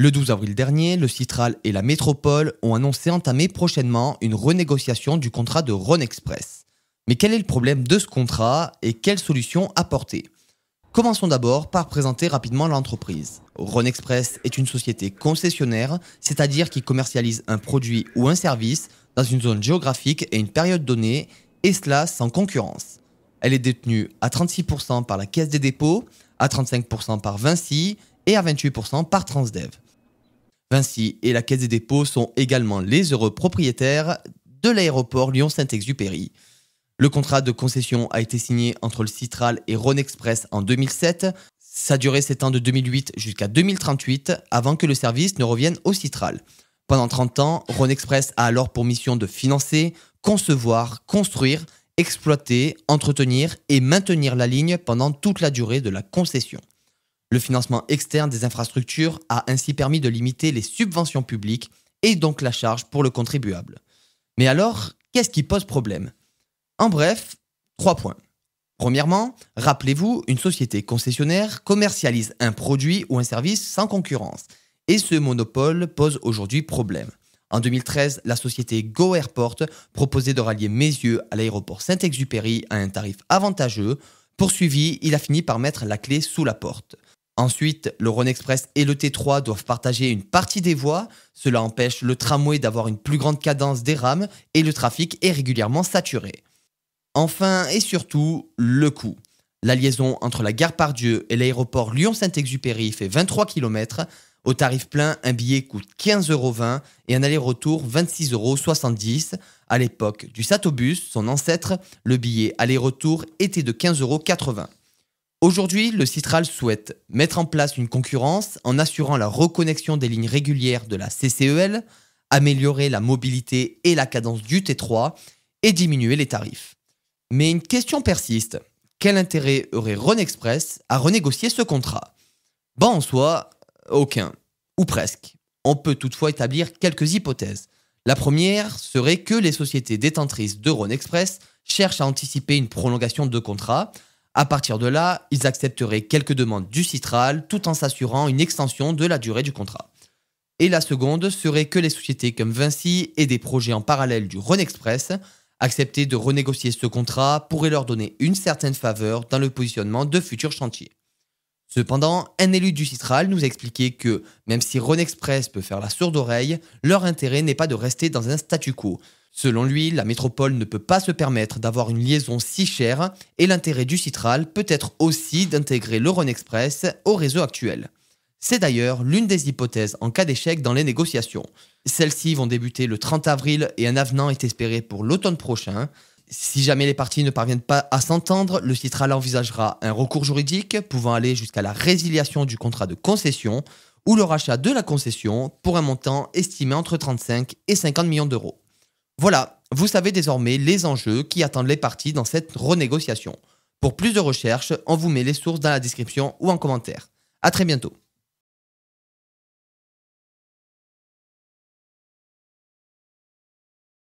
Le 12 avril dernier, le Citral et la Métropole ont annoncé entamer prochainement une renégociation du contrat de Ronexpress. Express. Mais quel est le problème de ce contrat et quelles solutions apporter Commençons d'abord par présenter rapidement l'entreprise. Ronexpress Express est une société concessionnaire, c'est-à-dire qui commercialise un produit ou un service dans une zone géographique et une période donnée, et cela sans concurrence. Elle est détenue à 36% par la Caisse des dépôts, à 35% par Vinci et à 28% par Transdev. Vinci et la Caisse des dépôts sont également les heureux propriétaires de l'aéroport Lyon-Saint-Exupéry. Le contrat de concession a été signé entre le Citral et Rhône Express en 2007. Sa durée s'étend de 2008 jusqu'à 2038 avant que le service ne revienne au Citral. Pendant 30 ans, Rhône Express a alors pour mission de financer, concevoir, construire, exploiter, entretenir et maintenir la ligne pendant toute la durée de la concession. Le financement externe des infrastructures a ainsi permis de limiter les subventions publiques et donc la charge pour le contribuable. Mais alors, qu'est-ce qui pose problème En bref, trois points. Premièrement, rappelez-vous, une société concessionnaire commercialise un produit ou un service sans concurrence. Et ce monopole pose aujourd'hui problème. En 2013, la société Go Airport proposait de rallier yeux à l'aéroport Saint-Exupéry à un tarif avantageux. Poursuivi, il a fini par mettre la clé sous la porte. Ensuite, le Rhône Express et le T3 doivent partager une partie des voies. Cela empêche le tramway d'avoir une plus grande cadence des rames et le trafic est régulièrement saturé. Enfin et surtout, le coût. La liaison entre la gare Pardieu et l'aéroport Lyon-Saint-Exupéry fait 23 km. Au tarif plein, un billet coûte 15,20 euros et un aller-retour 26,70 euros. À l'époque du Satobus, son ancêtre, le billet aller-retour était de 15,80 euros. Aujourd'hui, le Citral souhaite mettre en place une concurrence en assurant la reconnexion des lignes régulières de la CCEL, améliorer la mobilité et la cadence du T3 et diminuer les tarifs. Mais une question persiste. Quel intérêt aurait Express à renégocier ce contrat Bon en soi, aucun. Ou presque. On peut toutefois établir quelques hypothèses. La première serait que les sociétés détentrices de Rhône cherchent à anticiper une prolongation de contrat à partir de là, ils accepteraient quelques demandes du Citral tout en s'assurant une extension de la durée du contrat. Et la seconde serait que les sociétés comme Vinci et des projets en parallèle du Express accepter de renégocier ce contrat pourrait leur donner une certaine faveur dans le positionnement de futurs chantiers. Cependant, un élu du Citral nous a expliqué que, même si Express peut faire la sourde oreille, leur intérêt n'est pas de rester dans un statu quo, Selon lui, la métropole ne peut pas se permettre d'avoir une liaison si chère et l'intérêt du Citral peut être aussi d'intégrer le Express au réseau actuel. C'est d'ailleurs l'une des hypothèses en cas d'échec dans les négociations. Celles-ci vont débuter le 30 avril et un avenant est espéré pour l'automne prochain. Si jamais les parties ne parviennent pas à s'entendre, le Citral envisagera un recours juridique pouvant aller jusqu'à la résiliation du contrat de concession ou le rachat de la concession pour un montant estimé entre 35 et 50 millions d'euros. Voilà, vous savez désormais les enjeux qui attendent les parties dans cette renégociation. Pour plus de recherches, on vous met les sources dans la description ou en commentaire. À très bientôt.